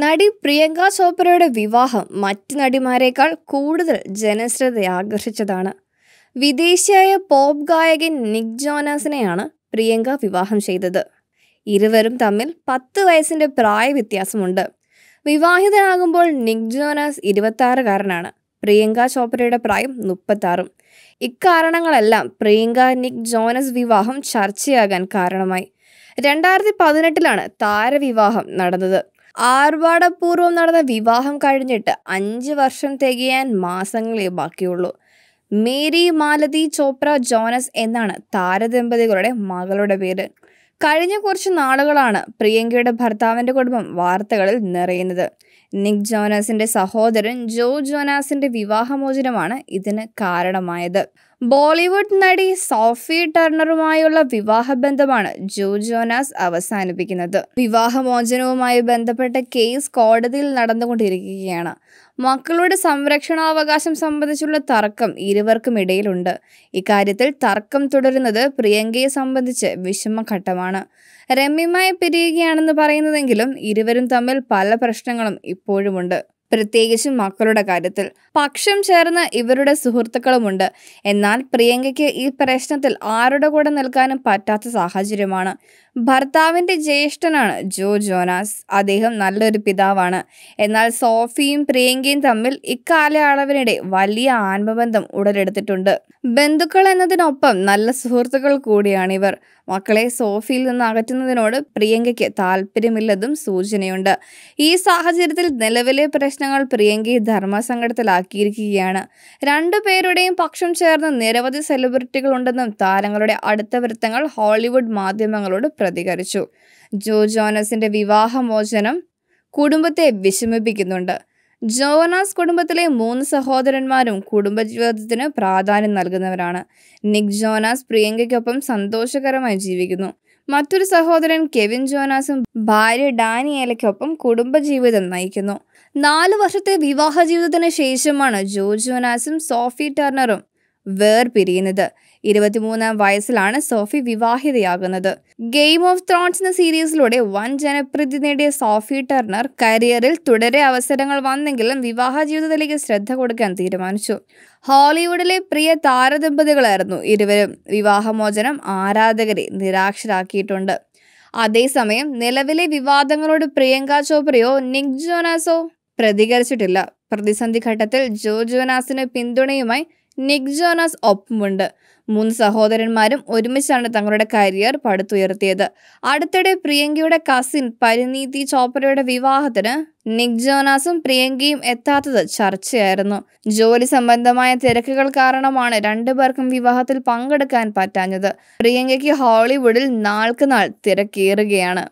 നടി പ്രിയങ്ക ചോപ്രയുടെ വിവാഹം മറ്റ് നടിമാരെക്കാൾ കൂടുതൽ ജനശ്രദ്ധ ആകർഷിച്ചതാണ് വിദേശിയായ പോപ്പ് ഗായകൻ നിക് ജോനാസിനെയാണ് പ്രിയങ്ക വിവാഹം ചെയ്തത് ഇരുവരും തമ്മിൽ പത്ത് വയസ്സിൻ്റെ പ്രായ വ്യത്യാസമുണ്ട് വിവാഹിതനാകുമ്പോൾ നിക് ജോനാസ് ഇരുപത്താറുകാരനാണ് പ്രിയങ്ക ചോപ്രയുടെ പ്രായം മുപ്പത്താറും ഇക്കാരണങ്ങളെല്ലാം പ്രിയങ്ക നിക് ജോനസ് വിവാഹം ചർച്ചയാകാൻ കാരണമായി രണ്ടായിരത്തി പതിനെട്ടിലാണ് താരവിവാഹം നടന്നത് ആർഭാടപൂർവ്വം നടന്ന വിവാഹം കഴിഞ്ഞിട്ട് അഞ്ച് വർഷം തികയാൻ മാസങ്ങളെ ബാക്കിയുള്ളൂ മേരി മാലതി ചോപ്ര ജോനസ് എന്നാണ് താരദമ്പതികളുടെ മകളുടെ പേര് കഴിഞ്ഞ കുറച്ച് നാളുകളാണ് പ്രിയങ്കയുടെ ഭർത്താവിൻ്റെ കുടുംബം വാർത്തകളിൽ നിറയുന്നത് നിക് ജോനാസിന്റെ സഹോദരൻ ജോ ജോനാസിന്റെ വിവാഹമോചനമാണ് ഇതിന് കാരണമായത് ബോളിവുഡ് നടി സോഫി ടർണറുമായുള്ള വിവാഹബന്ധമാണ് ജോ ജോനാസ് അവസാനിപ്പിക്കുന്നത് വിവാഹമോചനവുമായി ബന്ധപ്പെട്ട കേസ് കോടതിയിൽ നടന്നുകൊണ്ടിരിക്കുകയാണ് മക്കളുടെ സംരക്ഷണാവകാശം സംബന്ധിച്ചുള്ള തർക്കം ഇരുവർക്കും ഇടയിലുണ്ട് ഇക്കാര്യത്തിൽ തർക്കം തുടരുന്നത് പ്രിയങ്കയെ സംബന്ധിച്ച് വിഷമഘട്ടമാണ് രമ്യമായി പിരിയുകയാണെന്ന് പറയുന്നതെങ്കിലും ഇരുവരും തമ്മിൽ പല പ്രശ്നങ്ങളും ഇപ്പോഴുമുണ്ട് പ്രത്യേകിച്ചും മക്കളുടെ കാര്യത്തിൽ പക്ഷം ചേർന്ന ഇവരുടെ സുഹൃത്തുക്കളുമുണ്ട് എന്നാൽ പ്രിയങ്കയ്ക്ക് ഈ പ്രശ്നത്തിൽ ആരുടെ കൂടെ നിൽക്കാനും പറ്റാത്ത സാഹചര്യമാണ് ഭർത്താവിൻ്റെ ജ്യേഷ്ഠനാണ് ജോ ജോനാസ് അദ്ദേഹം നല്ലൊരു പിതാവാണ് എന്നാൽ സോഫിയും പ്രിയങ്കയും തമ്മിൽ ഇക്കാലയളവിനിടെ വലിയ ആത്മബന്ധം ഉടലെടുത്തിട്ടുണ്ട് ബന്ധുക്കൾ എന്നതിനൊപ്പം നല്ല സുഹൃത്തുക്കൾ കൂടിയാണിവർ മക്കളെ സോഫിയിൽ നിന്ന് അകറ്റുന്നതിനോട് പ്രിയങ്കയ്ക്ക് താല്പര്യമില്ലെന്നും സൂചനയുണ്ട് ഈ സാഹചര്യത്തിൽ നിലവിലെ പ്രശ്നങ്ങൾ പ്രിയങ്കയെ ധർമ്മസങ്കടത്തിലാക്കിയിരിക്കുകയാണ് രണ്ടുപേരുടെയും പക്ഷം ചേർന്ന് നിരവധി സെലിബ്രിറ്റികളുണ്ടെന്നും താരങ്ങളുടെ അടുത്ത വൃത്തങ്ങൾ ഹോളിവുഡ് മാധ്യമങ്ങളോട് പ്രതികരിച്ചു ജോ ജോനസിന്റെ വിവാഹമോചനം കുടുംബത്തെ വിഷമിപ്പിക്കുന്നുണ്ട് ജോവനാസ് കുടുംബത്തിലെ മൂന്ന് സഹോദരന്മാരും കുടുംബജീവിതത്തിന് പ്രാധാന്യം നൽകുന്നവരാണ് നിക് ജോനാസ് പ്രിയങ്കയ്ക്കൊപ്പം സന്തോഷകരമായി ജീവിക്കുന്നു മറ്റൊരു സഹോദരൻ കെവിൻ ജോനാസും ഭാര്യ ഡാനിയേലയ്ക്കൊപ്പം കുടുംബജീവിതം നയിക്കുന്നു നാല് വർഷത്തെ വിവാഹ ജീവിതത്തിന് ശേഷമാണ് ജോ ജോനാസും സോഫി ടർണറും വേർപിരിയുന്നത് ഇരുപത്തിമൂന്നാം വയസ്സിലാണ് സോഫി വിവാഹിതയാകുന്നത് ഗെയിം ഓഫ് ത്രോൺസ് എന്ന സീരീസിലൂടെ വൻ ജനപ്രീതി നേടിയ സോഫി ടെർണർ കരിയറിൽ തുടരെ അവസരങ്ങൾ വന്നെങ്കിലും വിവാഹ ജീവിതത്തിലേക്ക് ശ്രദ്ധ കൊടുക്കാൻ തീരുമാനിച്ചു ഹോളിവുഡിലെ പ്രിയ താരദമ്പതികളായിരുന്നു ഇരുവരും വിവാഹമോചനം ആരാധകരെ നിരാശരാക്കിയിട്ടുണ്ട് അതേസമയം നിലവിലെ വിവാദങ്ങളോട് പ്രിയങ്ക ചോപ്രയോ നിക് ജോനാസോ പ്രതികരിച്ചിട്ടില്ല പ്രതിസന്ധി ഘട്ടത്തിൽ ജോ ജോനാസിന് പിന്തുണയുമായി നിക് ജോനാസ് ഒപ്പമുണ്ട് മൂന്ന് സഹോദരന്മാരും ഒരുമിച്ചാണ് തങ്ങളുടെ കരിയർ പടുത്തുയർത്തിയത് അടുത്തിടെ പ്രിയങ്കയുടെ കസിൻ പരിനീതി ചോപ്രയുടെ വിവാഹത്തിന് നിക് ജോനാസും പ്രിയങ്കയും എത്താത്തത് ചർച്ചയായിരുന്നു ജോലി സംബന്ധമായ തിരക്കുകൾ കാരണമാണ് രണ്ടുപേർക്കും വിവാഹത്തിൽ പങ്കെടുക്കാൻ പറ്റാഞ്ഞത് പ്രിയങ്കയ്ക്ക് ഹോളിവുഡിൽ നാൾക്കുനാൾ തിരക്കേറുകയാണ്